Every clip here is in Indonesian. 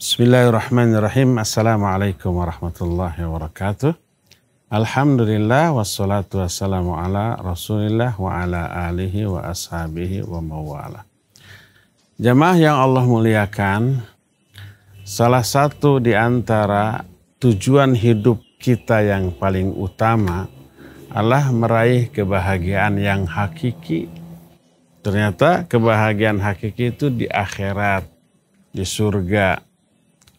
Bismillahirrahmanirrahim. Assalamualaikum warahmatullahi wabarakatuh. Alhamdulillah wassalatu wassalamu ala rasulillah wa ala alihi wa ashabihi wa mawala. Jamaah yang Allah muliakan, salah satu di antara tujuan hidup kita yang paling utama adalah meraih kebahagiaan yang hakiki. Ternyata kebahagiaan hakiki itu di akhirat, di surga,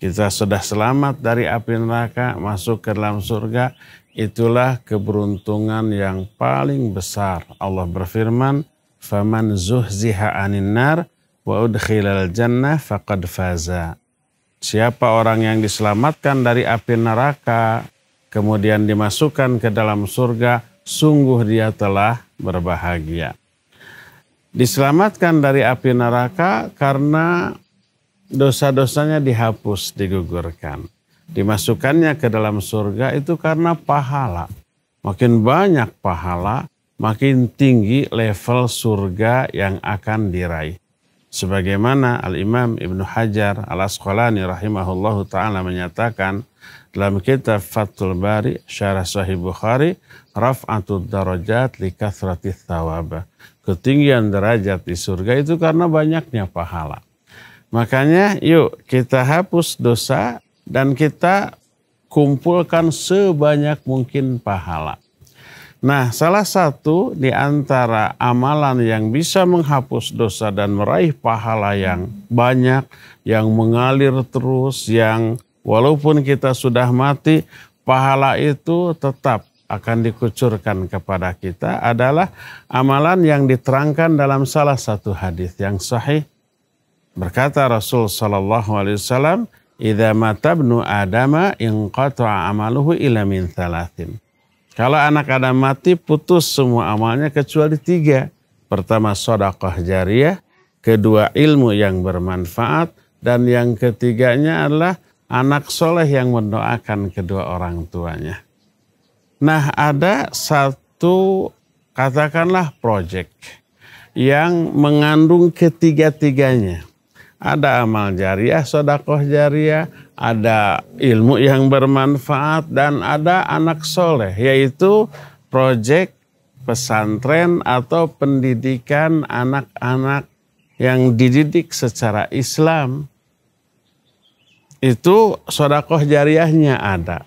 kita sudah selamat dari api neraka, masuk ke dalam surga. Itulah keberuntungan yang paling besar. Allah berfirman, "Faman zuhziha 'anil nar wa udkhilal jannah faqad faza." Siapa orang yang diselamatkan dari api neraka, kemudian dimasukkan ke dalam surga, sungguh dia telah berbahagia. Diselamatkan dari api neraka karena dosa-dosanya dihapus, digugurkan. Dimasukkannya ke dalam surga itu karena pahala. Makin banyak pahala, makin tinggi level surga yang akan diraih. Sebagaimana Al-Imam Ibnu Hajar Al-Asqalani rahimahullahu taala menyatakan dalam kitab Fathul Bari Syarah Sahih Bukhari raf'atud darajat li Sawabah. Ketinggian derajat di surga itu karena banyaknya pahala. Makanya yuk kita hapus dosa dan kita kumpulkan sebanyak mungkin pahala. Nah, salah satu di antara amalan yang bisa menghapus dosa dan meraih pahala yang banyak, yang mengalir terus, yang walaupun kita sudah mati, pahala itu tetap akan dikucurkan kepada kita adalah amalan yang diterangkan dalam salah satu hadis yang sahih Berkata Rasul Shallallahu Alaihi Wasallam, "Idza adamah, Adama inqata amaluhu ila min thalathin." Kalau anak Adam mati putus semua amalnya kecuali tiga. Pertama sodakoh jariah, kedua ilmu yang bermanfaat, dan yang ketiganya adalah anak soleh yang mendoakan kedua orang tuanya. Nah ada satu katakanlah proyek yang mengandung ketiga-tiganya ada amal jariah, sodakoh jariah, ada ilmu yang bermanfaat, dan ada anak soleh, yaitu proyek pesantren atau pendidikan anak-anak yang dididik secara Islam. Itu sodakoh jariahnya ada.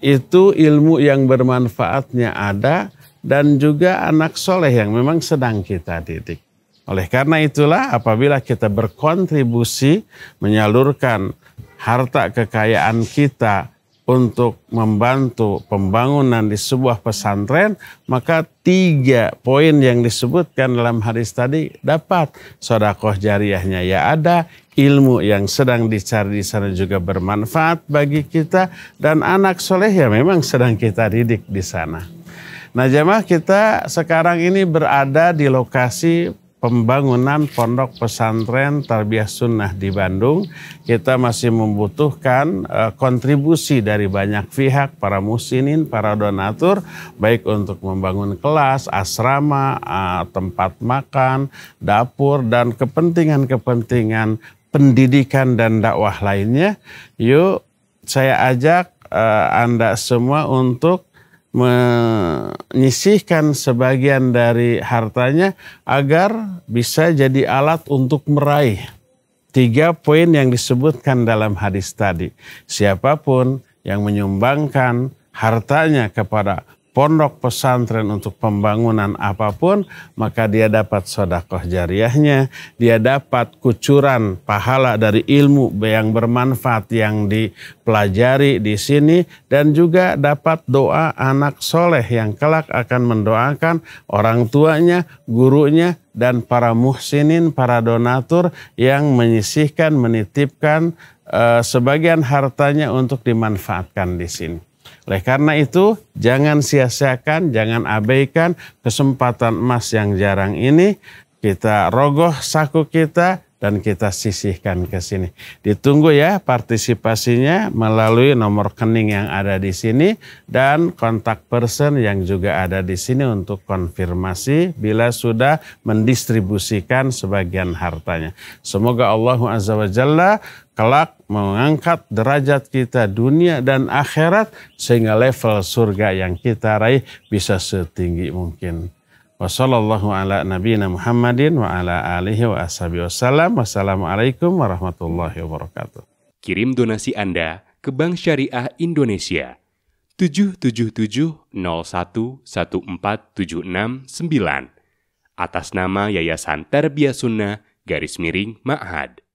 Itu ilmu yang bermanfaatnya ada, dan juga anak soleh yang memang sedang kita didik. Oleh karena itulah apabila kita berkontribusi menyalurkan harta kekayaan kita untuk membantu pembangunan di sebuah pesantren, maka tiga poin yang disebutkan dalam hadis tadi dapat. Sodakoh jariahnya ya ada, ilmu yang sedang dicari di sana juga bermanfaat bagi kita, dan anak soleh ya memang sedang kita didik di sana. Nah jemaah kita sekarang ini berada di lokasi pembangunan pondok pesantren tarbiyah sunnah di Bandung kita masih membutuhkan eh, kontribusi dari banyak pihak para musinin para donatur baik untuk membangun kelas asrama eh, tempat makan dapur dan kepentingan-kepentingan pendidikan dan dakwah lainnya yuk saya ajak eh, Anda semua untuk menyisihkan sebagian dari hartanya agar bisa jadi alat untuk meraih tiga poin yang disebutkan dalam hadis tadi. Siapapun yang menyumbangkan hartanya kepada pondok pesantren untuk pembangunan apapun, maka dia dapat sodakoh jariahnya, dia dapat kucuran pahala dari ilmu yang bermanfaat yang dipelajari di sini, dan juga dapat doa anak soleh yang kelak akan mendoakan orang tuanya, gurunya, dan para muhsinin, para donatur yang menyisihkan, menitipkan e, sebagian hartanya untuk dimanfaatkan di sini. Oleh karena itu, jangan sia-siakan, jangan abaikan kesempatan emas yang jarang ini. Kita rogoh saku kita, dan kita sisihkan ke sini. Ditunggu ya partisipasinya melalui nomor kening yang ada di sini dan kontak person yang juga ada di sini untuk konfirmasi bila sudah mendistribusikan sebagian hartanya. Semoga Allah Azza wa Jalla kelak mengangkat derajat kita dunia dan akhirat sehingga level surga yang kita raih bisa setinggi mungkin. Wassalamualaikum ala nabiyina Muhammadin wa ala alihi wa ashabihi wasallam. Wassalamualaikum warahmatullahi wabarakatuh. Kirim donasi Anda ke Bank Syariah Indonesia 777 atas nama Yayasan Tarbiyah Sunnah garis miring Ma'had.